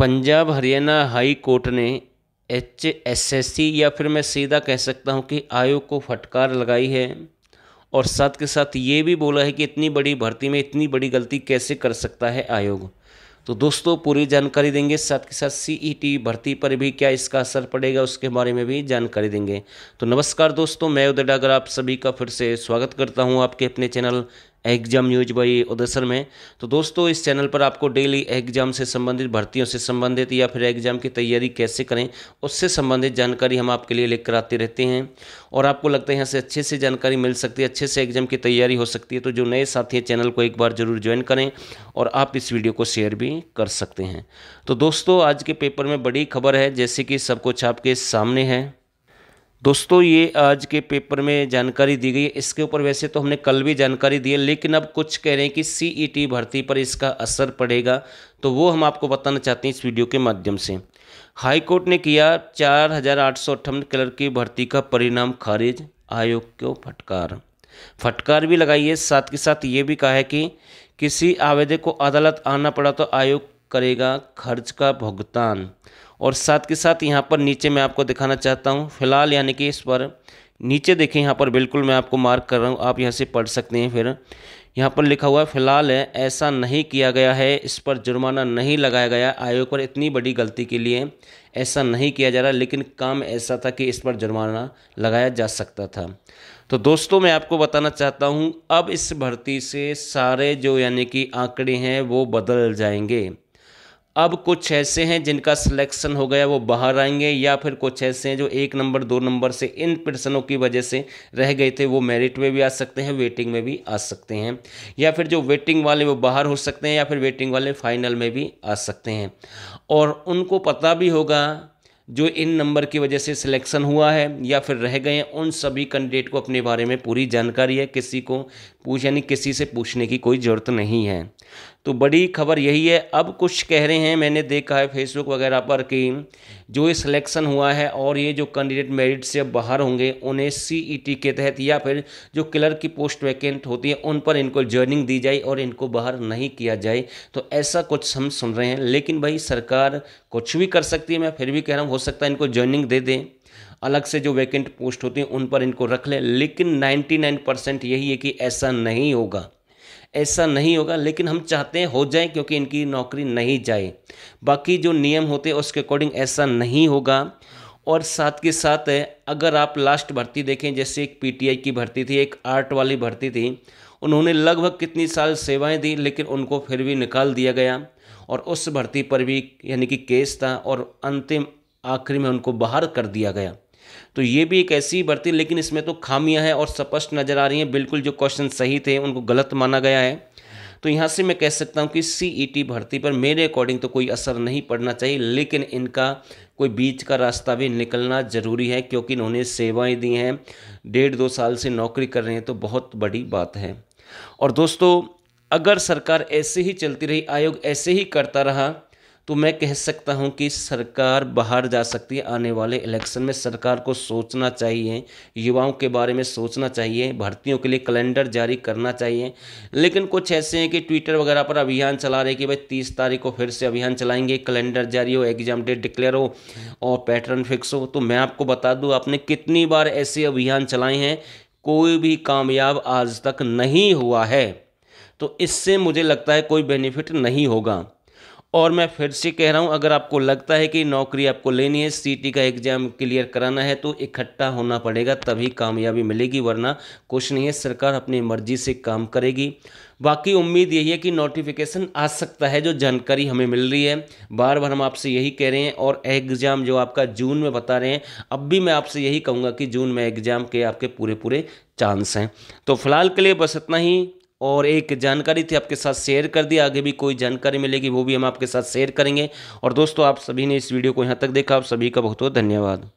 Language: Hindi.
पंजाब हरियाणा हाई कोर्ट ने एच एस एस सी या फिर मैं सीधा कह सकता हूँ कि आयोग को फटकार लगाई है और साथ के साथ ये भी बोला है कि इतनी बड़ी भर्ती में इतनी बड़ी गलती कैसे कर सकता है आयोग तो दोस्तों पूरी जानकारी देंगे साथ के साथ सीईटी e भर्ती पर भी क्या इसका असर पड़ेगा उसके बारे में भी जानकारी देंगे तो नमस्कार दोस्तों मैं उदय डागर आप सभी का फिर से स्वागत करता हूँ आपके अपने channel exam news by Uday sir में तो दोस्तों इस चैनल पर आपको डेली एग्जाम से संबंधित भर्तियों से संबंधित या फिर एग्जाम की तैयारी कैसे करें उससे संबंधित जानकारी हम आपके लिए लेकर आते रहते हैं और आपको लगता है यहाँ से अच्छे से जानकारी मिल सकती है अच्छे से एग्जाम की तैयारी हो सकती है तो जो नए साथी हैं चैनल को एक बार जरूर ज्वाइन करें और आप इस वीडियो को शेयर भी कर सकते हैं तो दोस्तों आज के पेपर में बड़ी खबर है जैसे कि सब कुछ आपके सामने है दोस्तों ये आज के पेपर में जानकारी दी गई है इसके ऊपर वैसे तो हमने कल भी जानकारी दी है लेकिन अब कुछ कह रहे हैं कि सीईटी e भर्ती पर इसका असर पड़ेगा तो वो हम आपको बताना चाहते हैं इस वीडियो के माध्यम से हाईकोर्ट ने किया चार हज़ार आठ सौ अट्ठावन क्लर्क की भर्ती का परिणाम खारिज आयोग को फटकार फटकार भी लगाई है साथ के साथ ये भी कहा है कि किसी आवेदक को अदालत आना पड़ा तो आयोग करेगा खर्च का भुगतान और साथ के साथ यहाँ पर नीचे मैं आपको दिखाना चाहता हूँ फ़िलहाल यानी कि इस पर नीचे देखें यहाँ पर बिल्कुल मैं आपको मार्क कर रहा हूँ आप यहाँ से पढ़ सकते हैं फिर यहाँ पर लिखा हुआ है फिलहाल है ऐसा नहीं किया गया है इस पर जुर्माना नहीं लगाया गया आयोग पर इतनी बड़ी गलती के लिए ऐसा नहीं किया जा रहा लेकिन काम ऐसा था कि इस पर जुर्माना लगाया जा सकता था तो दोस्तों मैं आपको बताना चाहता हूँ अब इस भर्ती से सारे जो यानी कि आंकड़े हैं वो बदल जाएंगे अब कुछ ऐसे हैं जिनका सिलेक्शन हो गया वो बाहर आएंगे या फिर कुछ ऐसे हैं जो एक नंबर दो नंबर से इन प्रश्नों की वजह से रह गए थे वो मेरिट में भी आ सकते हैं वेटिंग में भी आ सकते हैं या फिर जो वेटिंग वाले वो बाहर हो सकते हैं या फिर वेटिंग वाले फाइनल में भी आ सकते हैं और उनको पता भी होगा जो इन नंबर की वजह से सिलेक्शन हुआ है या फिर रह गए हैं उन सभी कैंडिडेट को अपने बारे में पूरी जानकारी है किसी को पूछ यानी किसी से पूछने की कोई ज़रूरत नहीं है तो बड़ी खबर यही है अब कुछ कह रहे हैं मैंने देखा है फेसबुक वगैरह पर कि जो ये सिलेक्शन हुआ है और ये जो कैंडिडेट मेरिट से बाहर होंगे उन्हें सीईटी e के तहत या फिर जो क्लर्क की पोस्ट वैकेंट होती है उन पर इनको जर्निंग दी जाए और इनको बाहर नहीं किया जाए तो ऐसा कुछ हम सुन रहे हैं लेकिन भाई सरकार कुछ भी कर सकती है मैं फिर भी कह रहा हूँ हो सकता है इनको जर्निंग दे दें अलग से जो वैकेंट पोस्ट होती हैं उन पर इनको रख लें लेकिन 99 परसेंट यही है कि ऐसा नहीं होगा ऐसा नहीं होगा लेकिन हम चाहते हैं हो जाए क्योंकि इनकी नौकरी नहीं जाए बाकी जो नियम होते हैं उसके अकॉर्डिंग ऐसा नहीं होगा और साथ के साथ अगर आप लास्ट भर्ती देखें जैसे एक पीटीआई की भर्ती थी एक आर्ट वाली भर्ती थी उन्होंने लगभग कितनी साल सेवाएं दी लेकिन उनको फिर भी निकाल दिया गया और उस भर्ती पर भी यानी कि केस था और अंतिम आखिरी में उनको बाहर कर दिया गया तो ये भी एक ऐसी भर्ती लेकिन इसमें तो खामियां हैं और स्पष्ट नज़र आ रही हैं बिल्कुल जो क्वेश्चन सही थे उनको गलत माना गया है तो यहाँ से मैं कह सकता हूँ कि सी e भर्ती पर मेरे अकॉर्डिंग तो कोई असर नहीं पड़ना चाहिए लेकिन इनका कोई बीच का रास्ता भी निकलना ज़रूरी है क्योंकि इन्होंने सेवाएँ दी हैं डेढ़ दो साल से नौकरी कर रहे हैं तो बहुत बड़ी बात है और दोस्तों अगर सरकार ऐसे ही चलती रही आयोग ऐसे ही करता रहा तो मैं कह सकता हूं कि सरकार बाहर जा सकती है आने वाले इलेक्शन में सरकार को सोचना चाहिए युवाओं के बारे में सोचना चाहिए भर्तियों के लिए कैलेंडर जारी करना चाहिए लेकिन कुछ ऐसे हैं कि ट्विटर वगैरह पर अभियान चला रहे कि भाई तीस तारीख को फिर से अभियान चलाएंगे कैलेंडर जारी हो एग्जाम डेट डिक्लेयर हो और पैटर्न फिक्स हो तो मैं आपको बता दूँ आपने कितनी बार ऐसे अभियान चलाए हैं कोई भी कामयाब आज तक नहीं हुआ है तो इससे मुझे लगता है कोई बेनिफिट नहीं होगा और मैं फिर से कह रहा हूँ अगर आपको लगता है कि नौकरी आपको लेनी है सीटी का एग्ज़ाम क्लियर कराना है तो इकट्ठा होना पड़ेगा तभी कामयाबी मिलेगी वरना कुछ नहीं है सरकार अपनी मर्जी से काम करेगी बाकी उम्मीद यही है कि नोटिफिकेशन आ सकता है जो जानकारी हमें मिल रही है बार बार हम आपसे यही कह रहे हैं और एग्ज़ाम जो आपका जून में बता रहे हैं अब भी मैं आपसे यही कहूँगा कि जून में एग्ज़ाम के आपके पूरे पूरे चांस हैं तो फ़िलहाल के लिए बस इतना ही और एक जानकारी थी आपके साथ शेयर कर दी आगे भी कोई जानकारी मिलेगी वो भी हम आपके साथ शेयर करेंगे और दोस्तों आप सभी ने इस वीडियो को यहाँ तक देखा आप सभी का बहुत बहुत धन्यवाद